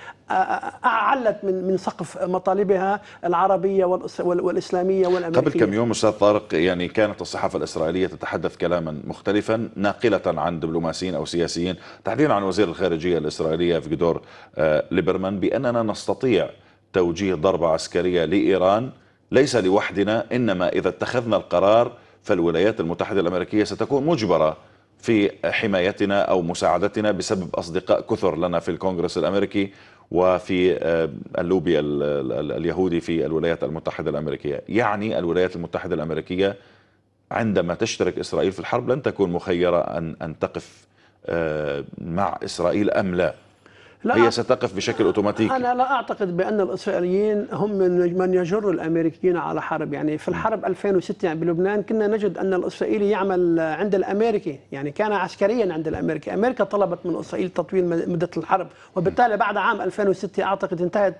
علت من من سقف مطالبها العربيه والاسلاميه والامريكيه قبل كم يوم استاذ طارق يعني كانت الصحافه الاسرائيليه تتحدث كلاما مختلفا ناقله عن دبلوماسيين او سياسيين تحديدا عن وزير الخارجيه الاسرائيليه فيكتور آه، ليبرمان باننا نستطيع توجيه ضربه عسكريه لايران ليس لوحدنا انما اذا اتخذنا القرار فالولايات المتحده الامريكيه ستكون مجبره في حمايتنا او مساعدتنا بسبب اصدقاء كثر لنا في الكونغرس الامريكي وفي آه، اللوبي اليهودي في الولايات المتحدة الأمريكية يعني الولايات المتحدة الأمريكية عندما تشترك إسرائيل في الحرب لن تكون مخيرة أن, أن تقف آه، مع إسرائيل أم لا لا هي ستقف بشكل اوتوماتيكي انا لا اعتقد بان الاسرائيليين هم من من يجر الامريكيين على حرب يعني في الحرب 2006 يعني بلبنان كنا نجد ان الاسرائيلي يعمل عند الامريكي يعني كان عسكريا عند الامريكي امريكا طلبت من اسرائيل تطويل مده الحرب وبالتالي بعد عام 2006 اعتقد انتهت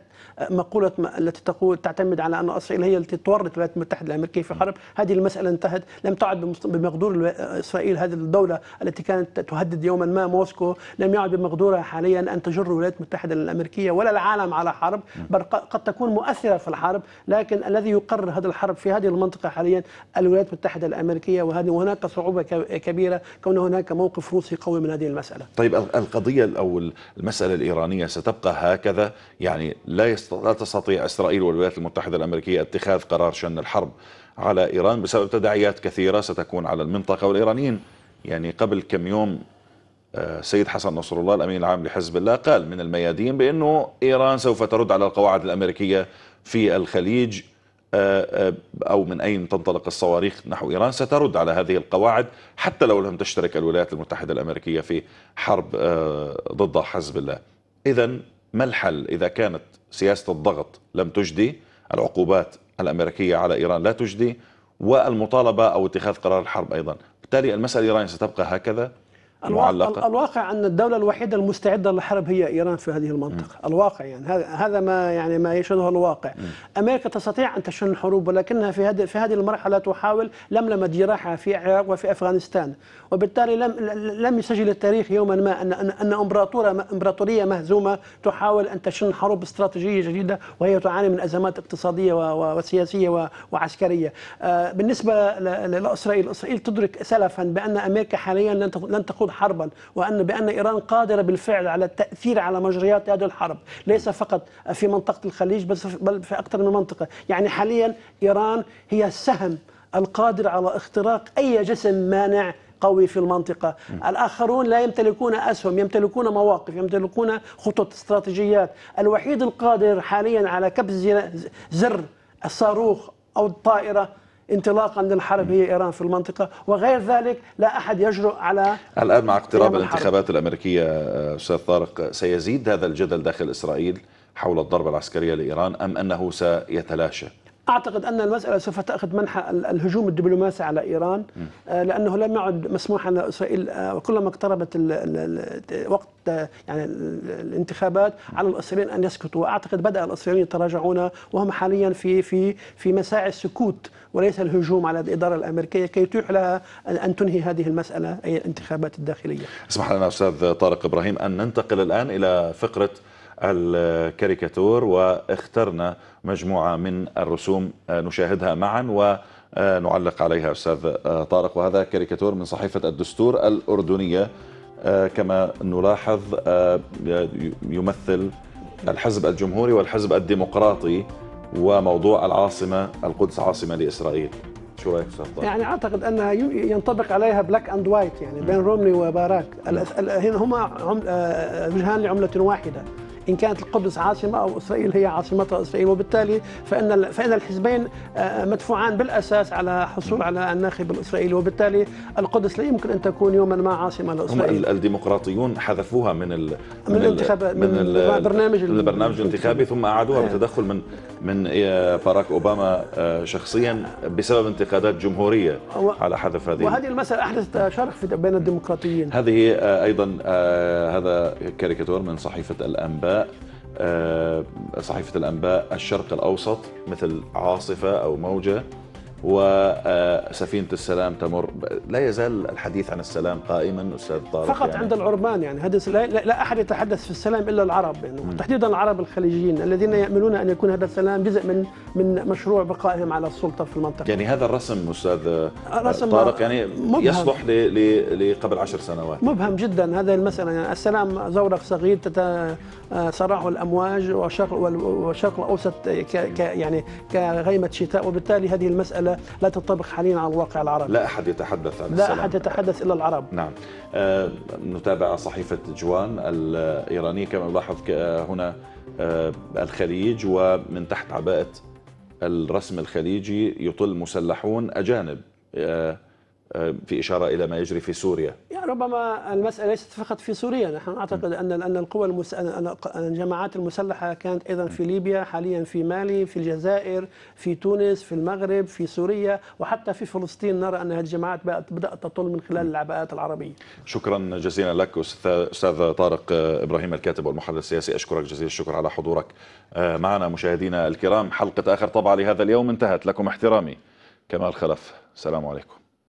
مقولة التي تقول تعتمد على أن إسرائيل هي التي تورط الولايات المتحدة الأمريكية في حرب هذه المسألة انتهت لم تعد بمقدور إسرائيل هذه الدولة التي كانت تهدد يوما ما موسكو لم يعد بمقدورها حاليا أن تجر الولايات المتحدة الأمريكية ولا العالم على حرب بل قد تكون مؤثرة في الحرب لكن الذي يقرر هذا الحرب في هذه المنطقة حاليا الولايات المتحدة الأمريكية وهذه وهناك صعوبة كبيرة كون هناك موقف روسي قوي من هذه المسألة طيب القضية أو المسألة الإيرانية ستبقى هكذا يعني لا لا تستطيع إسرائيل والولايات المتحدة الأمريكية اتخاذ قرار شن الحرب على إيران بسبب تداعيات كثيرة ستكون على المنطقة والإيرانيين يعني قبل كم يوم آه، سيد حسن نصر الله الأمين العام لحزب الله قال من الميادين بأنه إيران سوف ترد على القواعد الأمريكية في الخليج آه، آه، أو من أين تنطلق الصواريخ نحو إيران سترد على هذه القواعد حتى لو لم تشترك الولايات المتحدة الأمريكية في حرب ضد حزب الله إذا ما الحل إذا كانت سياسة الضغط لم تجدي العقوبات الأمريكية على إيران لا تجدي والمطالبة أو اتخاذ قرار الحرب أيضا بالتالي المسألة الإيرانية ستبقى هكذا معلقة الواقع أن الدولة الوحيدة المستعدة للحرب هي إيران في هذه المنطقة م. الواقع يعني هذا ما يعني ما يشهده الواقع م. أمريكا تستطيع أن تشن الحروب ولكنها في هذه في هذه المرحلة تحاول لملمة جراحها في العراق وفي أفغانستان وبالتالي لم لم يسجل التاريخ يوما ما أن أن إمبراطورة إمبراطورية مهزومة تحاول أن تشن حروب استراتيجية جديدة وهي تعاني من أزمات اقتصادية وسياسية وعسكرية آه، بالنسبة لإسرائيل إسرائيل تدرك سلفا بأن أمريكا حاليا لن تقود حربا وأن بأن إيران قادرة بالفعل على التأثير على مجريات هذه الحرب ليس فقط في منطقة الخليج بل في أكثر من منطقة يعني حاليا إيران هي السهم القادر على اختراق أي جسم مانع قوي في المنطقة م. الآخرون لا يمتلكون أسهم يمتلكون مواقف يمتلكون خطط استراتيجيات الوحيد القادر حاليا على كبس زر الصاروخ أو الطائرة انطلاقا للحرب هي إيران في المنطقة وغير ذلك لا أحد يجرؤ على الآن مع اقتراب الانتخابات الأمريكية آه، أستاذ طارق سيزيد هذا الجدل داخل إسرائيل حول الضربة العسكرية لإيران أم أنه سيتلاشى اعتقد ان المساله سوف تاخذ منحى الهجوم الدبلوماسي على ايران آه، لانه لم يعد مسموحا لاسرائيل آه، وكلما اقتربت وقت آه، يعني الانتخابات على الاسرائيليين ان يسكتوا واعتقد بدا الاسرائيليين يتراجعون وهم حاليا في في في مساعي السكوت وليس الهجوم على الاداره الامريكيه كي يتيح لها ان تنهي هذه المساله اي الانتخابات الداخليه. اسمح لنا استاذ طارق ابراهيم ان ننتقل الان الى فقره الكاريكاتور واخترنا مجموعة من الرسوم نشاهدها معا ونعلق عليها أستاذ طارق وهذا كاريكاتور من صحيفة الدستور الأردنية كما نلاحظ يمثل الحزب الجمهوري والحزب الديمقراطي وموضوع العاصمة القدس عاصمة لإسرائيل شو رايك استاذ يعني اعتقد انها ينطبق عليها بلاك اند وايت يعني بين رومني وباراك هما هم آه، وجهان لعمله واحده إن كانت القدس عاصمة أو إسرائيل هي عاصمتها إسرائيل وبالتالي فإن فإن الحزبين آه، آه، مدفوعان بالأساس على حصول على الناخب الإسرائيلي وبالتالي القدس لا يمكن أن تكون يوما ما عاصمة لإسرائيل هم الديمقراطيون حذفوها من ال من الانتخاب من, من البرنامج البرنامج الانتخابي ثم أعادوها نعم. بتدخل من من آه، باراك أوباما شخصيا بسبب انتقادات جمهورية على حذف هذه وهذه المسألة أحدثت شرخ بين الديمقراطيين هذه أيضا هذا كاريكاتور من صحيفة الأنباء آه، صحيفه الانباء الشرق الاوسط مثل عاصفه او موجه وسفينة السلام تمر لا يزال الحديث عن السلام قائما أستاذ طارق فقط يعني. عند العربان يعني هذا لا, لا أحد يتحدث في السلام إلا العرب يعني تحديدا العرب الخليجيين الذين يأملون أن يكون هذا السلام جزء من من مشروع بقائهم على السلطة في المنطقة يعني هذا الرسم أستاذ رسم طارق يعني مبهم. يصلح لقبل عشر سنوات مبهم جدا هذا المسألة يعني السلام زورق صغير تتسارعه آه، الأمواج وشرق والشرق الأوسط ك يعني كغيمة شتاء وبالتالي هذه المسألة لا تنطبق حاليا على الواقع العربي لا أحد يتحدث عن لا السلام. أحد يتحدث إلا العرب نعم آه نتابع صحيفة جوان الإيرانية كما نلاحظ آه، هنا آه الخليج ومن تحت عباءة الرسم الخليجي يطل مسلحون أجانب آه آه، في إشارة إلى ما يجري في سوريا يعني ربما المسألة ليست فقط في سوريا نحن نعتقد أن أن القوى المس... أن الجماعات المسلحة كانت أيضا في ليبيا حاليا في مالي في الجزائر في تونس في المغرب في سوريا وحتى في فلسطين نرى أن هذه الجماعات بدأت تطل من خلال العباءات العربية شكرا جزيلا لك أستاذ طارق إبراهيم الكاتب والمحلل السياسي أشكرك جزيل الشكر على حضورك آه، معنا مشاهدينا الكرام حلقة آخر طبعا لهذا اليوم انتهت لكم احترامي كمال خلف السلام عليكم